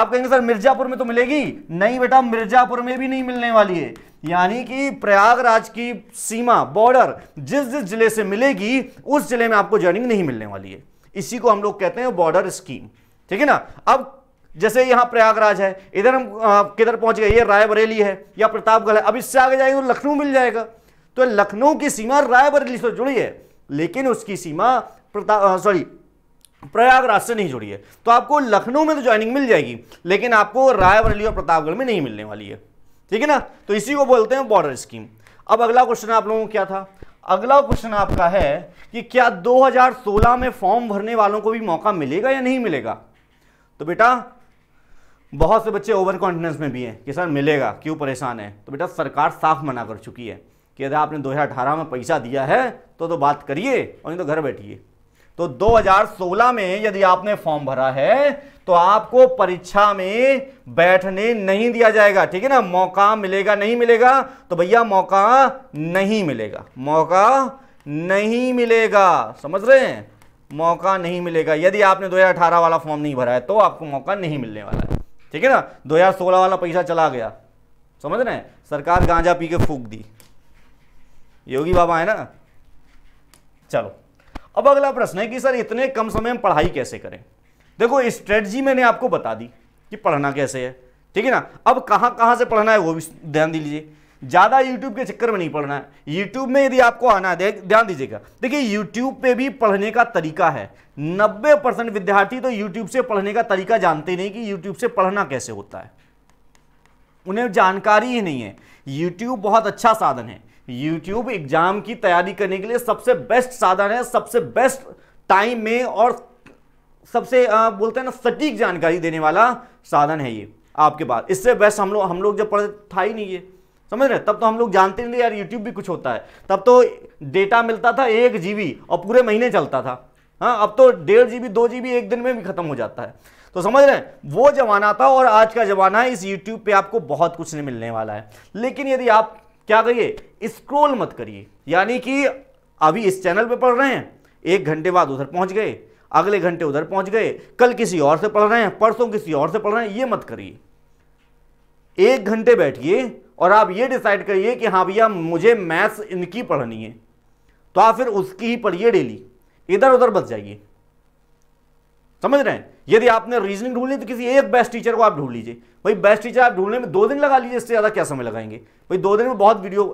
आप कहेंगे सर मिर्जापुर में तो मिलेगी नहीं बेटा मिर्जापुर में भी नहीं मिलने वाली है यानी कि प्रयागराज की सीमा बॉर्डर जिस जिस जिले से मिलेगी उस जिले में आपको जर्निंग नहीं मिलने वाली है इसी को हम लोग कहते हैं बॉर्डर स्कीम ठीक है ना अब जैसे यहाँ प्रयागराज है इधर हम किधर पहुँच गए ये रायबरेली है या प्रतापगढ़ है अब इससे आगे जाएंगे तो लखनऊ मिल जाएगा तो लखनऊ की सीमा रायबरेली से जुड़ी है लेकिन उसकी सीमा प्रताप सॉरी प्रयागराज से नहीं जुड़ी है तो आपको लखनऊ में तो ज्वाइनिंग मिल जाएगी लेकिन आपको रायबरेली और प्रतापगढ़ में नहीं मिलने वाली है ठीक है ना तो इसी को बोलते हैं बॉर्डर स्कीम अब अगला क्वेश्चन आप लोगों को क्या था अगला क्वेश्चन आपका है कि क्या 2016 में फॉर्म भरने वालों को भी मौका मिलेगा या नहीं मिलेगा तो बेटा बहुत से बच्चे ओवर कॉन्फिडेंस में भी हैं कि सर मिलेगा क्यों परेशान है तो बेटा सरकार साफ मना कर चुकी है कि यदि आपने 2018 में पैसा दिया है तो तो बात करिए और नहीं तो घर बैठिए तो 2016 में यदि आपने फॉर्म भरा है तो आपको परीक्षा में बैठने नहीं दिया जाएगा ठीक है ना मौका मिलेगा नहीं मिलेगा तो भैया मौका नहीं मिलेगा मौका नहीं मिलेगा समझ रहे हैं मौका नहीं मिलेगा यदि आपने 2018 वाला फॉर्म नहीं भरा है तो आपको मौका नहीं मिलने वाला है ठीक है ना 2016 वाला पैसा चला गया समझ रहे हैं सरकार गांजा पी के फूक दी योगी बाबा है ना चलो अब अगला प्रश्न है कि सर इतने कम समय में पढ़ाई कैसे करें देखो स्ट्रेटजी मैंने आपको बता दी कि पढ़ना कैसे है ठीक है ना अब कहां कहां से पढ़ना है वो भी ध्यान दीजिए ज़्यादा यूट्यूब के चक्कर में नहीं पढ़ना है यूट्यूब में यदि आपको आना है ध्यान दीजिएगा देखिए यूट्यूब पे भी पढ़ने का तरीका है 90 परसेंट विद्यार्थी तो यूट्यूब से पढ़ने का तरीका जानते नहीं कि यूट्यूब से पढ़ना कैसे होता है उन्हें जानकारी ही नहीं है यूट्यूब बहुत अच्छा साधन है यूट्यूब एग्जाम की तैयारी करने के लिए सबसे बेस्ट साधन है सबसे बेस्ट टाइम में और सबसे आ, बोलते हैं ना सटीक जानकारी देने वाला साधन है ये आपके पास इससे बेस्ट हम लोग हम लोग जब पढ़ था ही नहीं ये समझ रहे तब तो हम लोग जानते नहीं यार यूट्यूब भी कुछ होता है तब तो डेटा मिलता था एक जीबी और पूरे महीने चलता था हाँ अब तो डेढ़ जीबी दो जीबी एक दिन में भी खत्म हो जाता है तो समझ रहे हैं वो जमाना था और आज का जमाना है इस यूट्यूब पे आपको बहुत कुछ नहीं मिलने वाला है लेकिन यदि आप क्या करिए स्क्रोल मत करिए यानी कि अभी इस चैनल पर पढ़ रहे हैं एक घंटे बाद उधर पहुंच गए अगले घंटे उधर पहुंच गए कल किसी और से पढ़ रहे हैं परसों किसी और से पढ़ रहे हैं ये मत करिए एक घंटे बैठिए और आप ये डिसाइड करिए कि हाँ भैया मुझे मैथ्स इनकी पढ़नी है तो आप फिर उसकी ही पढ़िए डेली इधर उधर बच जाइए समझ रहे हैं यदि आपने रीजनिंग ढूंढ ली तो किसी एक बेस्ट टीचर को आप ढूंढ लीजिए भाई बेस्ट टीचर आप ढूंढने में दो दिन लगा लीजिए इससे ज़्यादा क्या समय लगाएंगे भाई दो दिन में बहुत वीडियो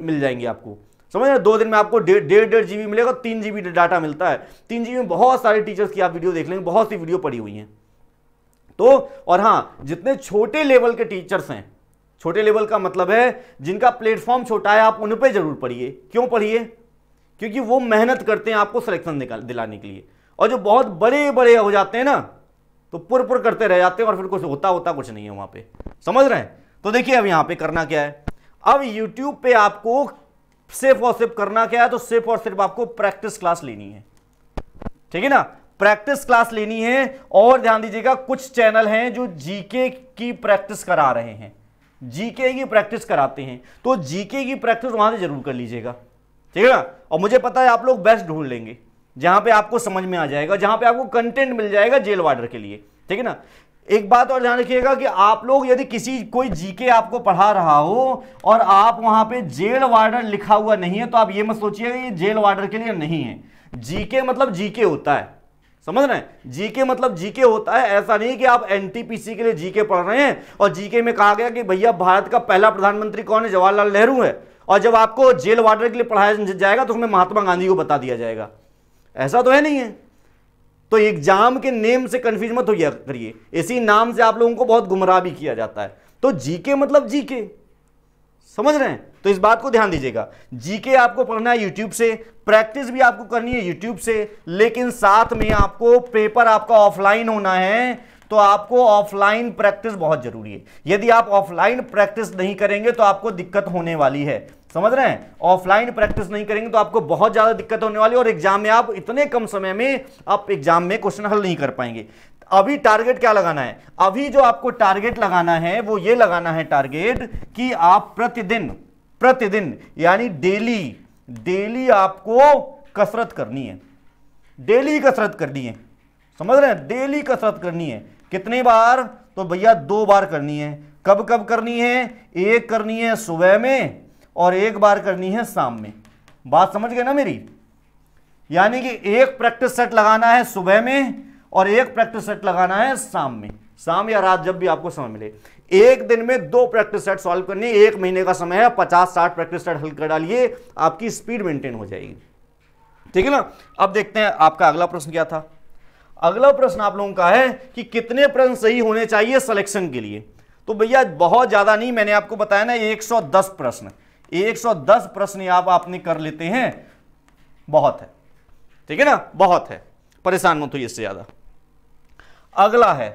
मिल जाएंगे आपको समझ रहे हैं दो दिन में आपको डेढ़ डेढ़ डेढ़ जी मिलेगा तीन जी डाटा मिलता है तीन जी में बहुत सारे टीचर्स की आप वीडियो देख लेंगे बहुत सी वीडियो पड़ी हुई हैं तो और हां जितने छोटे लेवल के टीचर्स हैं छोटे लेवल का मतलब है जिनका प्लेटफॉर्म छोटा है आप उन पर जरूर पढ़िए क्यों पढ़िए क्योंकि वो मेहनत करते हैं आपको सिलेक्शन दिलाने के लिए और जो बहुत बड़े बड़े हो जाते हैं ना तो पुर पुर करते रह जाते हैं और फिर कुछ होता होता कुछ नहीं है वहां पे समझ रहे हैं तो देखिए अब यहां पे करना क्या है अब YouTube पे आपको सिर्फ और सिर्फ करना क्या है तो सिर्फ और सिर्फ आपको प्रैक्टिस क्लास लेनी है ठीक है ना प्रैक्टिस क्लास लेनी है और ध्यान दीजिएगा कुछ चैनल हैं जो जीके की प्रैक्टिस करा रहे हैं जीके की प्रैक्टिस कराते हैं तो जीके की प्रैक्टिस वहां से जरूर कर लीजिएगा ठीक है ना और मुझे पता है आप लोग बेस्ट ढूंढ लेंगे जहां पे आपको समझ में आ जाएगा जहां पे आपको कंटेंट मिल जाएगा जेल वार्डर के लिए ठीक है ना एक बात और ध्यान रखिएगा कि आप लोग यदि किसी कोई जीके आपको पढ़ा रहा हो और आप वहां पे जेल वार्डर लिखा हुआ नहीं है तो आप ये मत सोचिएगा ये जेल वार्डर के लिए नहीं है जीके मतलब जीके होता है समझ रहे हैं जीके मतलब जीके होता है ऐसा नहीं कि आप एनटीपीसी के लिए जीके पढ़ रहे हैं और जीके में कहा गया कि भैया भारत का पहला प्रधानमंत्री कौन है जवाहरलाल नेहरू है और जब आपको जेल वार्डर के लिए पढ़ाया जाएगा तो उसमें महात्मा गांधी को बता दिया जाएगा ऐसा तो है नहीं है तो एग्जाम के नेम से कंफ्यूज मत हो करिए इसी नाम से आप लोगों को बहुत गुमराह भी किया जाता है तो जीके मतलब जीके समझ रहे हैं तो इस बात को ध्यान दीजिएगा जीके आपको पढ़ना है यूट्यूब से प्रैक्टिस भी आपको करनी है यूट्यूब से लेकिन साथ में आपको पेपर आपका ऑफलाइन होना है तो आपको ऑफलाइन प्रैक्टिस बहुत जरूरी है यदि आप ऑफलाइन प्रैक्टिस नहीं करेंगे तो आपको दिक्कत होने वाली है समझ रहे हैं ऑफलाइन प्रैक्टिस नहीं करेंगे तो आपको बहुत ज्यादा दिक्कत होने वाली है और एग्जाम में आप इतने कम समय में आप एग्जाम में क्वेश्चन हल नहीं कर पाएंगे अभी टारगेट क्या लगाना है अभी जो आपको टारगेट लगाना है वो ये लगाना है टारगेट कि आप प्रतिदिन प्रतिदिन यानी डेली डेली आपको कसरत करनी है डेली कसरत करनी है समझ रहे हैं डेली कसरत करनी है कितनी बार तो भैया दो बार करनी है कब कब करनी है एक करनी है सुबह में और एक बार करनी है शाम में बात समझ गए ना मेरी यानी कि एक प्रैक्टिस सेट लगाना है सुबह में और एक प्रैक्टिस सेट लगाना है शाम में शाम या रात जब भी आपको समय मिले एक दिन में दो प्रैक्टिस सेट सॉल्व करनी एक महीने का समय है पचास साठ प्रैक्टिस सेट हल कर डालिए आपकी स्पीड मेंटेन हो जाएगी ठीक है ना अब देखते हैं आपका अगला प्रश्न क्या था अगला प्रश्न आप लोगों का है कि कितने प्रश्न सही होने चाहिए सिलेक्शन के लिए तो भैया बहुत ज्यादा नहीं मैंने आपको बताया ना 110 प्रश्न 110 प्रश्न आप आपने कर लेते हैं बहुत है ठीक है ना बहुत है परेशान मत हो इससे ज्यादा अगला है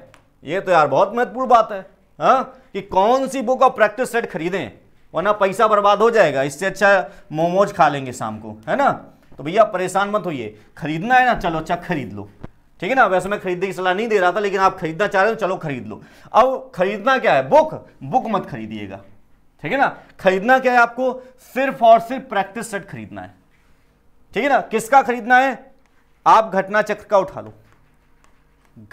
ये तो यार बहुत महत्वपूर्ण बात है हा? कि कौन सी बुक और प्रैक्टिस सेट खरीदें वरना पैसा बर्बाद हो जाएगा इससे अच्छा मोमोज खा लेंगे शाम को है ना तो भैया परेशान मत होइए खरीदना है ना चलो अच्छा खरीद लो ठीक है ना वैसे मैं खरीदने की सलाह नहीं दे रहा था लेकिन आप खरीदना चाह रहे हो चलो खरीद लो अब खरीदना क्या है बुक बुक मत खरीदिएगा ठीक है ना खरीदना क्या है आपको सिर्फ और सिर्फ प्रैक्टिस सेट खरीदना है ठीक है ना किसका खरीदना है आप घटना चक्र का उठा लो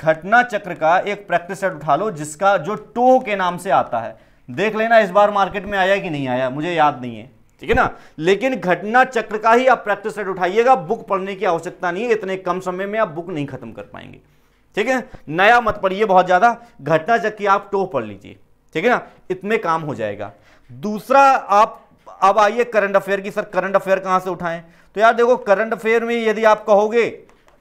घटना चक्र का एक प्रैक्टिस सेट उठा लो जिसका जो टो के नाम से आता है देख लेना इस बार मार्केट में आया कि नहीं आया मुझे याद नहीं है ठीक है ना लेकिन घटना चक्र का ही आप प्रैक्टिस सेट उठाइएगा बुक पढ़ने की आवश्यकता नहीं है इतने कम समय में आप बुक नहीं खत्म कर पाएंगे ठीक है नया मत पढ़िए बहुत ज्यादा घटना चक्र की आप टो पढ़ लीजिए ठीक है ना इतने काम हो जाएगा दूसरा आप अब आइए करंट अफेयर की सर करंट अफेयर कहां से उठाएं तो यार देखो करंट अफेयर में यदि आप कहोगे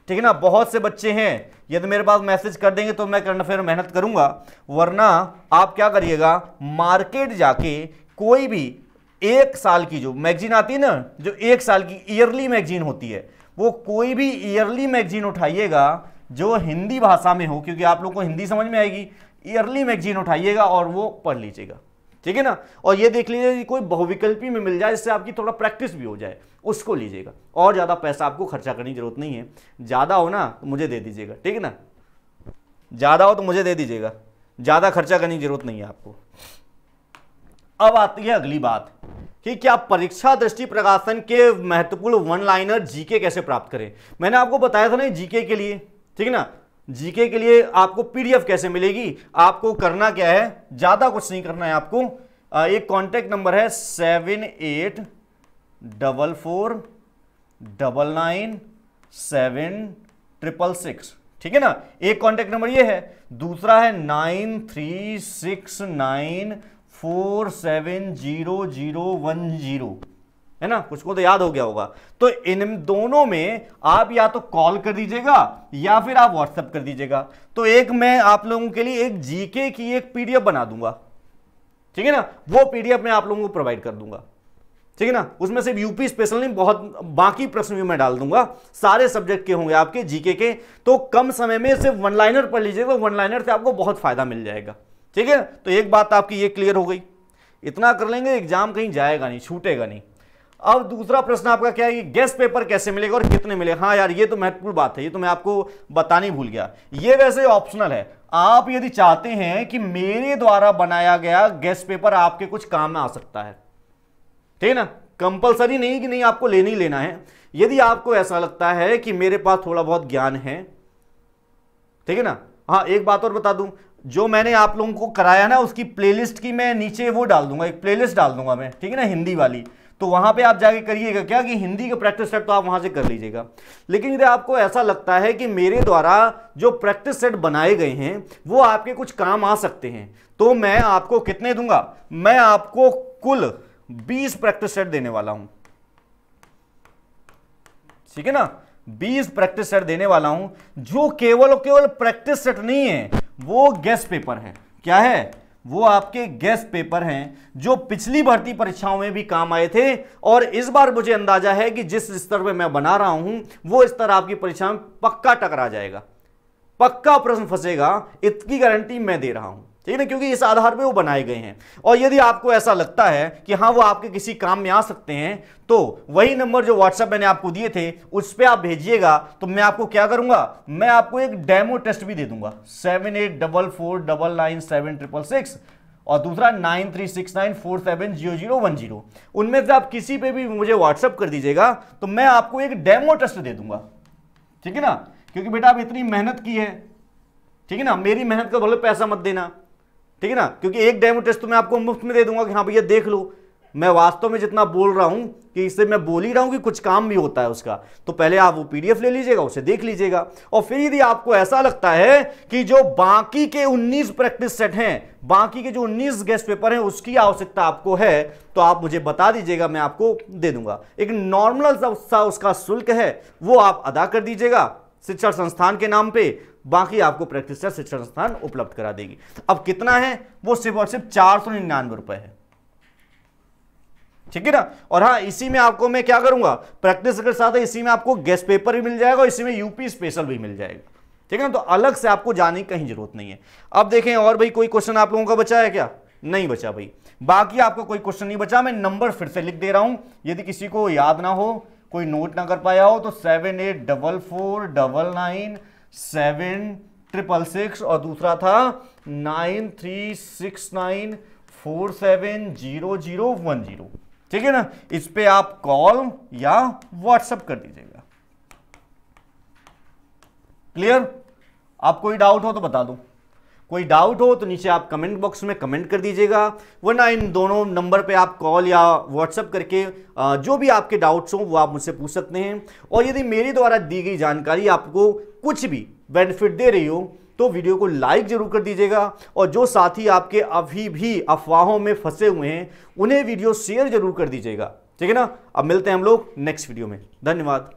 ठीक है ना बहुत से बच्चे हैं यदि मेरे पास मैसेज कर देंगे तो मैं करंट अफेयर मेहनत करूंगा वरना आप क्या करिएगा मार्केट जाके कोई भी एक साल की जो मैगजीन आती है ना जो एक साल की ईयरली मैगजीन होती है वो कोई भी ईयरली मैगजीन उठाइएगा जो हिंदी भाषा में हो क्योंकि आप लोग को हिंदी समझ में आएगी ईयरली मैगजीन उठाइएगा और वो पढ़ लीजिएगा ठीक है ना और ये देख लीजिए कोई बहुविकल्पी में मिल जाए जिससे आपकी थोड़ा प्रैक्टिस भी हो जाए उसको लीजिएगा और ज़्यादा पैसा आपको खर्चा करने की जरूरत नहीं है ज़्यादा हो ना तो मुझे दे दीजिएगा ठीक है ना ज़्यादा हो तो मुझे दे दीजिएगा ज़्यादा खर्चा करने की जरूरत नहीं है आपको अब आती है अगली बात कि क्या परीक्षा दृष्टि प्रकाशन के महत्वपूर्ण वन लाइनर जीके कैसे प्राप्त करें मैंने आपको बताया था ना जीके के लिए ठीक है ना जीके के लिए आपको पीडीएफ कैसे मिलेगी आपको करना क्या है ज़्यादा कुछ नहीं करना है आपको एक कॉन्टैक्ट नंबर है seven eight double four double nine seven triple six ठीक है ना एक कॉन्टैक्ट नंबर ये है दूसरा है nine three six nine four seven zero zero one zero है ना कुछ को तो याद हो गया होगा तो इन दोनों में आप या तो कॉल कर दीजिएगा या फिर आप व्हाट्सएप कर दीजिएगा तो एक मैं आप लोगों के लिए एक जीके की एक पीडीएफ बना दूंगा ठीक है ना वो पीडीएफ मैं आप लोगों को प्रोवाइड कर दूंगा ठीक है ना उसमें से यूपी स्पेशल नहीं बहुत बाकी प्रश्न भी मैं डाल दूंगा सारे सब्जेक्ट के होंगे आपके जीके के तो कम समय में सिर्फ वन लाइनर पढ़ लीजिएगा वन लाइनर से आपको बहुत फायदा मिल जाएगा ठीक है तो एक बात आपकी ये क्लियर हो गई इतना कर लेंगे एग्जाम कहीं जाएगा नहीं छूटेगा नहीं अब दूसरा प्रश्न आपका क्या है गेस्ट पेपर कैसे मिलेगा और कितने मिलेगा हाँ यार ये तो महत्वपूर्ण बात है ये तो मैं आपको बताने भूल गया ये वैसे ऑप्शनल है आप यदि चाहते हैं कि मेरे द्वारा बनाया गया गेस्ट पेपर आपके कुछ काम में आ सकता है ठीक है ना कंपलसरी नहीं कि नहीं आपको लेना ही लेना है यदि आपको ऐसा लगता है कि मेरे पास थोड़ा बहुत ज्ञान है ठीक है ना हाँ एक बात और बता दूं जो मैंने आप लोगों को कराया ना उसकी प्लेलिस्ट की मैं नीचे वो डाल दूंगा एक प्लेलिस्ट डाल दूंगा मैं ठीक है ना हिंदी वाली तो वहां पे आप जाके करिएगा क्या कि हिंदी का प्रैक्टिस सेट तो आप वहां से कर लीजिएगा लेकिन यदि आपको ऐसा लगता है कि मेरे द्वारा जो प्रैक्टिस सेट बनाए गए हैं वो आपके कुछ काम आ सकते हैं तो मैं आपको कितने दूंगा मैं आपको कुल बीस प्रैक्टिस सेट देने वाला हूं ठीक है ना बीस प्रैक्टिस सेट देने वाला हूं जो केवल और केवल प्रैक्टिस सेट नहीं है वो गेस्ट पेपर है क्या है वो आपके गेस्ट पेपर हैं जो पिछली भर्ती परीक्षाओं में भी काम आए थे और इस बार मुझे अंदाजा है कि जिस स्तर पर मैं बना रहा हूं वो स्तर आपकी परीक्षा में पक्का टकरा जाएगा पक्का प्रश्न फंसेगा इतनी गारंटी मैं दे रहा हूं ठीक तो है ना क्योंकि इस आधार पे वो बनाए गए हैं और यदि आपको ऐसा लगता है कि हाँ वो आपके किसी काम में आ सकते हैं तो वही नंबर जो व्हाट्सएप मैंने आपको दिए थे उस पर आप भेजिएगा तो मैं आपको क्या करूंगा मैं आपको एक डेमो टेस्ट भी दे दूंगा seven eight double four double nine seven triple six और दूसरा nine three six nine four seven zero zero one zero उनमें से आप किसी पे भी मुझे व्हाट्सएप कर दीजिएगा तो मैं आपको एक डेमो टेस्ट दे दूंगा ठीक है ना क्योंकि बेटा आप इतनी मेहनत की है ठीक है ना मेरी मेहनत का भले मतलब पैसा मत देना ठीक है ना क्योंकि एक डेमो टेस्ट तो मैं आपको मुफ्त में दे दूंगा कि हाँ भैया देख लो मैं वास्तव में जितना बोल रहा हूं कि इससे मैं बोल ही रहा हूं कि कुछ काम भी होता है उसका तो पहले आप वो पीडीएफ ले लीजिएगा उसे देख लीजिएगा और फिर यदि आपको ऐसा लगता है कि जो बाकी के 19 प्रैक्टिस सेट हैं बाकी के जो 19 गेस्ट पेपर हैं उसकी आवश्यकता आपको है तो आप मुझे बता दीजिएगा मैं आपको दे दूंगा एक नॉर्मल सा उसका शुल्क है वो आप अदा कर दीजिएगा शिक्षा संस्थान के नाम पर बाकी आपको प्रैक्टिस शिक्षण संस्थान उपलब्ध करा देगी अब कितना है वो सिर्फ और सिर्फ चार सौ निन्यानवे रुपए है ठीक है ना और हाँ इसी में आपको मैं क्या करूंगा प्रैक्टिस के साथ इसी में आपको गेस्ट पेपर भी मिल जाएगा इसी में यूपी स्पेशल भी मिल जाएगा ठीक है ना तो अलग से आपको जाने की कहीं जरूरत नहीं है अब देखें और भाई कोई क्वेश्चन आप लोगों का बचा है क्या नहीं बचा भाई बाकी आपको कोई क्वेश्चन नहीं बचा मैं नंबर फिर से लिख दे रहा हूं यदि किसी को याद ना हो कोई नोट ना कर पाया हो तो seven eight double four double nine seven triple six और दूसरा था nine three six nine four seven zero zero one zero ठीक है ना इस पे आप कॉल या व्हाट्सएप कर दीजिएगा क्लियर आप कोई डाउट हो तो बता दो कोई डाउट हो तो नीचे आप कमेंट बॉक्स में कमेंट कर दीजिएगा वरना इन दोनों नंबर पे आप कॉल या व्हाट्सअप करके जो भी आपके डाउट्स हो वो आप मुझसे पूछ सकते हैं और यदि मेरे द्वारा दी गई जानकारी आपको कुछ भी बेनिफिट दे रही हो तो वीडियो को लाइक जरूर कर दीजिएगा और जो साथी आपके अभी भी अफवाहों में फंसे हुए हैं उन्हें वीडियो शेयर जरूर कर दीजिएगा ठीक है ना अब मिलते हैं हम लोग नेक्स्ट वीडियो में धन्यवाद